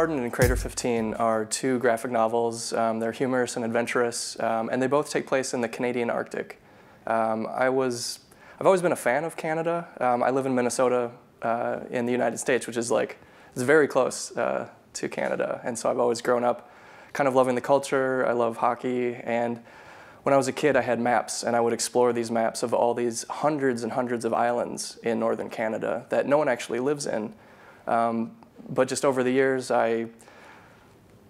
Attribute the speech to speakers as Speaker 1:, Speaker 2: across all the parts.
Speaker 1: Pardon and Crater 15 are two graphic novels. Um, they're humorous and adventurous, um, and they both take place in the Canadian Arctic. Um, I was, I've always been a fan of Canada. Um, I live in Minnesota uh, in the United States, which is like, it's very close uh, to Canada. And so I've always grown up kind of loving the culture. I love hockey. And when I was a kid, I had maps, and I would explore these maps of all these hundreds and hundreds of islands in northern Canada that no one actually lives in. Um, but just over the years, I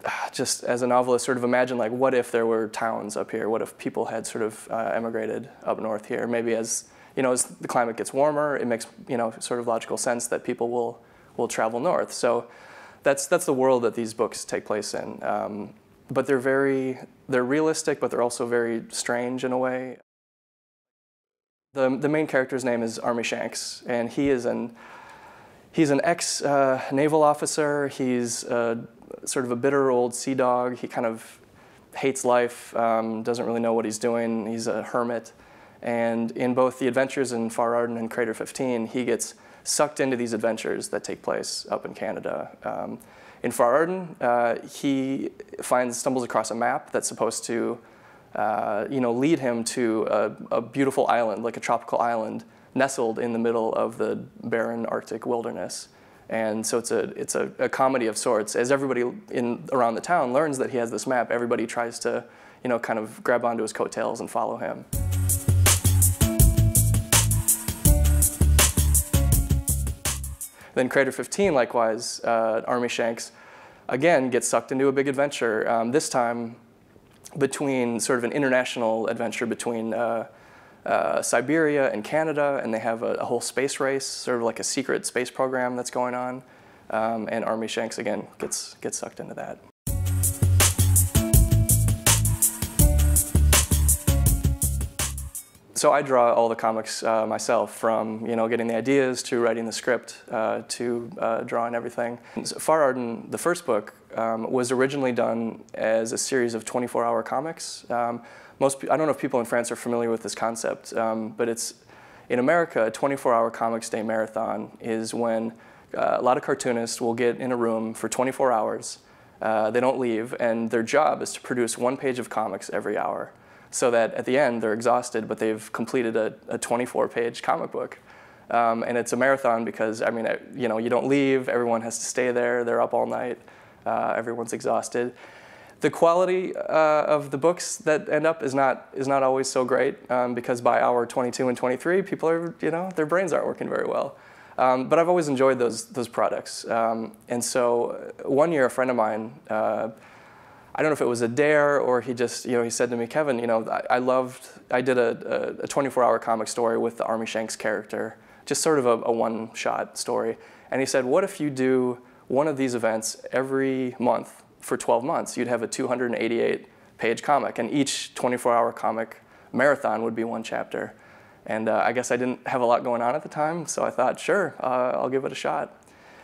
Speaker 1: just as a novelist sort of imagine like what if there were towns up here? What if people had sort of uh, emigrated up north here? Maybe as you know, as the climate gets warmer, it makes you know sort of logical sense that people will will travel north. So that's that's the world that these books take place in. Um, but they're very they're realistic, but they're also very strange in a way. The the main character's name is Army Shanks, and he is an he's an ex uh, naval officer. He's uh, sort of a bitter old sea dog. He kind of hates life, um, doesn't really know what he's doing. He's a hermit. And in both the adventures in Far Arden and Crater 15, he gets sucked into these adventures that take place up in Canada. Um, in Far Arden, uh, he finds stumbles across a map that's supposed to, uh, you know, lead him to a, a beautiful island, like a tropical island, nestled in the middle of the barren Arctic wilderness. And so it's a, it's a, a, comedy of sorts. As everybody in, around the town learns that he has this map, everybody tries to, you know, kind of grab onto his coattails and follow him. Then Crater 15, likewise, uh, Army Shanks, again, gets sucked into a big adventure, um, this time between sort of an international adventure between uh, uh, Siberia and Canada, and they have a, a, whole space race, sort of like a secret space program that's going on. Um, and Army Shanks, again, gets, gets sucked into that. So I draw all the comics uh, myself, from you know getting the ideas to writing the script uh, to uh, drawing everything. So Far Arden, the first book, um, was originally done as a series of 24-hour comics. Um, most, I don't know if people in France are familiar with this concept, um, but it's in America, a 24-hour comics day marathon is when uh, a lot of cartoonists will get in a room for 24 hours. Uh, they don't leave, and their job is to produce one page of comics every hour, so that at the end they're exhausted, but they've completed a 24-page comic book. Um, and it's a marathon because I mean, you know, you don't leave. Everyone has to stay there. They're up all night. Uh, everyone's exhausted. The quality uh, of the books that end up is not is not always so great um, because by hour 22 and 23, people are you know their brains aren't working very well. Um, but I've always enjoyed those those products. Um, and so uh, one year, a friend of mine, uh, I don't know if it was a dare or he just you know he said to me, Kevin, you know I, I loved I did a, a, a 24 hour comic story with the Army Shanks character, just sort of a, a one shot story. And he said, what if you do one of these events every month for 12 months. You'd have a 288 page comic, and each 24 hour comic marathon would be one chapter. And uh, I guess I didn't have a lot going on at the time, so I thought, sure, uh, I'll give it a shot.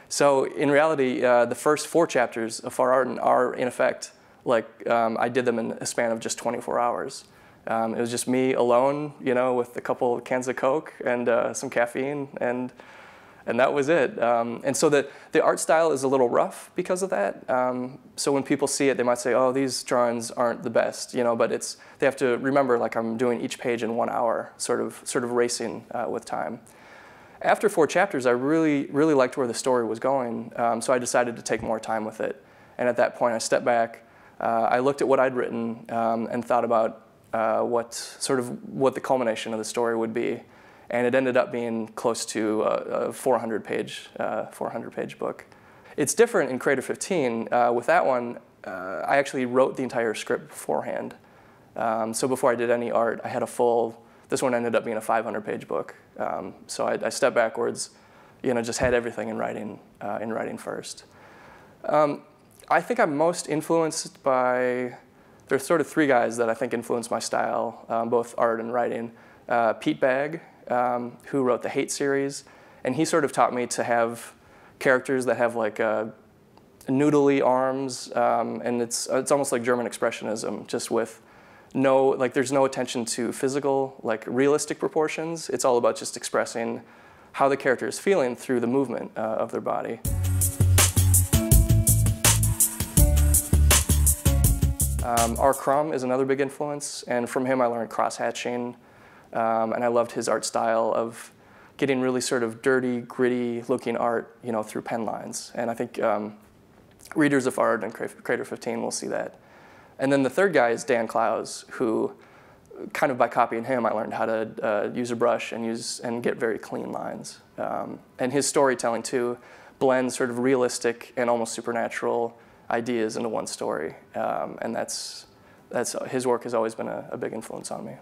Speaker 1: So in reality, uh, the first four chapters of Far Arden are in effect, like um, I did them in a span of just 24 hours. Um, it was just me alone, you know, with a couple cans of Coke and uh, some caffeine and and that was it. Um, and so the, the art style is a little rough because of that. Um, so when people see it, they might say, oh, these drawings aren't the best, you know, but it's, they have to remember like I'm doing each page in one hour, sort of, sort of racing uh, with time. After four chapters, I really, really liked where the story was going, um, so I decided to take more time with it. And at that point, I stepped back, uh, I looked at what I'd written um, and thought about uh, what sort of what the culmination of the story would be and it ended up being close to a 400-page 400-page uh, book. It's different in Creator 15. Uh, with that one, uh, I actually wrote the entire script beforehand. Um, so before I did any art, I had a full, this one ended up being a 500-page book. Um, so I, I, stepped backwards, you know, just had everything in writing, uh, in writing first. Um, I think I'm most influenced by, there's sort of three guys that I think influenced my style, um, both art and writing. Uh, Pete Bagg, um, who wrote the Hate series, and he sort of taught me to have characters that have like uh, noodly arms, um, and it's it's almost like German expressionism, just with no like there's no attention to physical like realistic proportions. It's all about just expressing how the character is feeling through the movement uh, of their body. Um, R. Crumb is another big influence, and from him I learned cross hatching. Um, and I loved his art style of getting really sort of dirty, gritty looking art, you know, through pen lines. And I think um, readers of art and Creator 15 will see that. And then the third guy is Dan Klaus, who kind of by copying him, I learned how to uh, use a brush and use and get very clean lines. Um, and his storytelling too blends sort of realistic and almost supernatural ideas into one story. Um, and that's, that's his work has always been a, a big influence on me.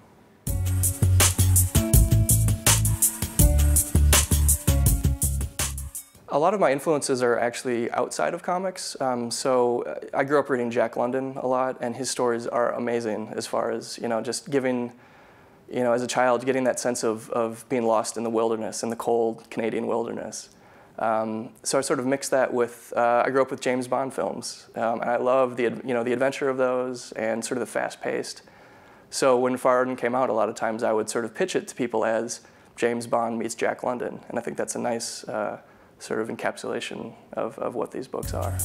Speaker 1: a lot of my influences are actually outside of comics. Um, so uh, I grew up reading Jack London a lot, and his stories are amazing as far as, you know, just giving, you know, as a child, getting that sense of, of being lost in the wilderness, in the cold Canadian wilderness. Um, so I sort of mixed that with, uh, I grew up with James Bond films, um, and I love the, you know, the adventure of those and sort of the fast-paced. So when Farden came out, a lot of times I would sort of pitch it to people as James Bond meets Jack London, and I think that's a nice, uh, sort of encapsulation of, of what these books are.